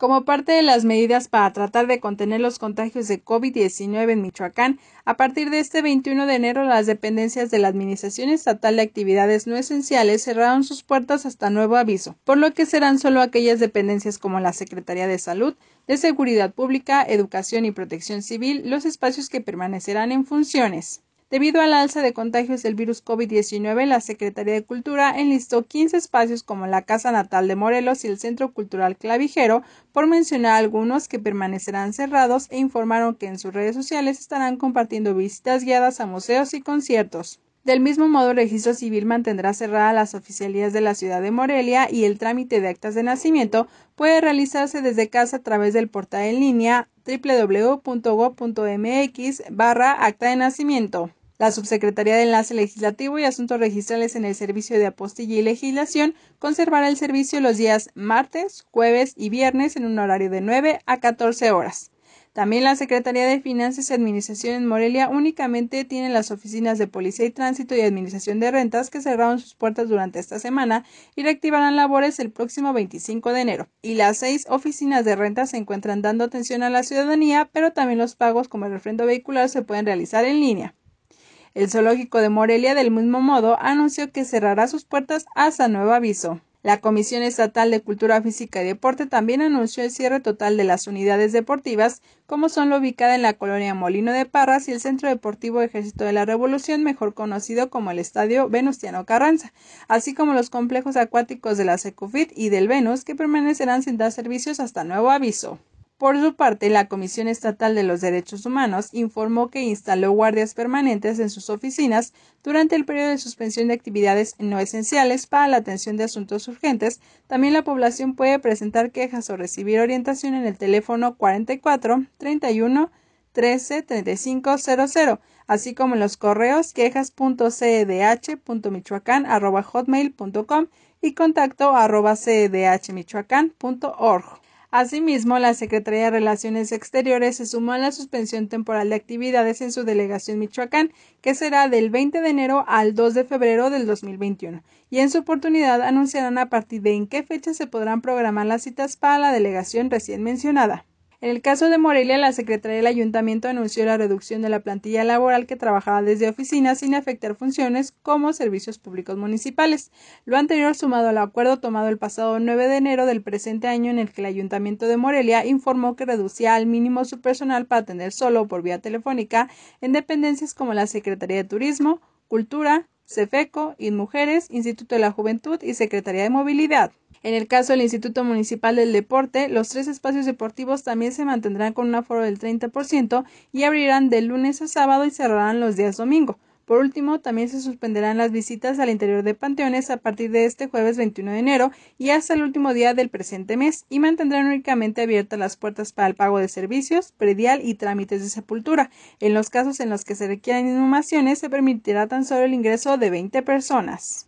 Como parte de las medidas para tratar de contener los contagios de COVID-19 en Michoacán, a partir de este 21 de enero las dependencias de la Administración Estatal de Actividades No Esenciales cerraron sus puertas hasta nuevo aviso, por lo que serán solo aquellas dependencias como la Secretaría de Salud, de Seguridad Pública, Educación y Protección Civil los espacios que permanecerán en funciones. Debido al alza de contagios del virus COVID-19, la Secretaría de Cultura enlistó 15 espacios como la Casa Natal de Morelos y el Centro Cultural Clavijero, por mencionar algunos que permanecerán cerrados e informaron que en sus redes sociales estarán compartiendo visitas guiadas a museos y conciertos. Del mismo modo, el registro civil mantendrá cerradas las oficialías de la ciudad de Morelia y el trámite de actas de nacimiento puede realizarse desde casa a través del portal en línea www.go.mx barra acta de nacimiento la Subsecretaría de Enlace Legislativo y Asuntos Registrales en el Servicio de Apostilla y Legislación conservará el servicio los días martes, jueves y viernes en un horario de 9 a 14 horas. También la Secretaría de Finanzas y Administración en Morelia únicamente tiene las oficinas de Policía y Tránsito y Administración de Rentas que cerraron sus puertas durante esta semana y reactivarán labores el próximo 25 de enero. Y las seis oficinas de rentas se encuentran dando atención a la ciudadanía, pero también los pagos como el refrendo vehicular se pueden realizar en línea. El zoológico de Morelia, del mismo modo, anunció que cerrará sus puertas hasta nuevo aviso. La Comisión Estatal de Cultura Física y Deporte también anunció el cierre total de las unidades deportivas, como son la ubicada en la colonia Molino de Parras y el Centro Deportivo Ejército de la Revolución, mejor conocido como el Estadio Venustiano Carranza, así como los complejos acuáticos de la Secufit y del Venus, que permanecerán sin dar servicios hasta nuevo aviso. Por su parte, la Comisión Estatal de los Derechos Humanos informó que instaló guardias permanentes en sus oficinas durante el periodo de suspensión de actividades no esenciales para la atención de asuntos urgentes. También la población puede presentar quejas o recibir orientación en el teléfono 44 31 13 35 00, así como en los correos hotmail.com, y contacto Asimismo, la Secretaría de Relaciones Exteriores se sumó a la suspensión temporal de actividades en su delegación Michoacán, que será del 20 de enero al 2 de febrero del 2021, y en su oportunidad anunciarán a partir de en qué fecha se podrán programar las citas para la delegación recién mencionada. En el caso de Morelia, la Secretaría del Ayuntamiento anunció la reducción de la plantilla laboral que trabajaba desde oficinas sin afectar funciones como servicios públicos municipales. Lo anterior sumado al acuerdo tomado el pasado 9 de enero del presente año en el que el Ayuntamiento de Morelia informó que reducía al mínimo su personal para atender solo por vía telefónica en dependencias como la Secretaría de Turismo, Cultura, CEFECO, INMUJERES, Instituto de la Juventud y Secretaría de Movilidad. En el caso del Instituto Municipal del Deporte, los tres espacios deportivos también se mantendrán con un aforo del 30% y abrirán de lunes a sábado y cerrarán los días domingo. Por último, también se suspenderán las visitas al interior de panteones a partir de este jueves 21 de enero y hasta el último día del presente mes y mantendrán únicamente abiertas las puertas para el pago de servicios, predial y trámites de sepultura. En los casos en los que se requieran inhumaciones se permitirá tan solo el ingreso de 20 personas.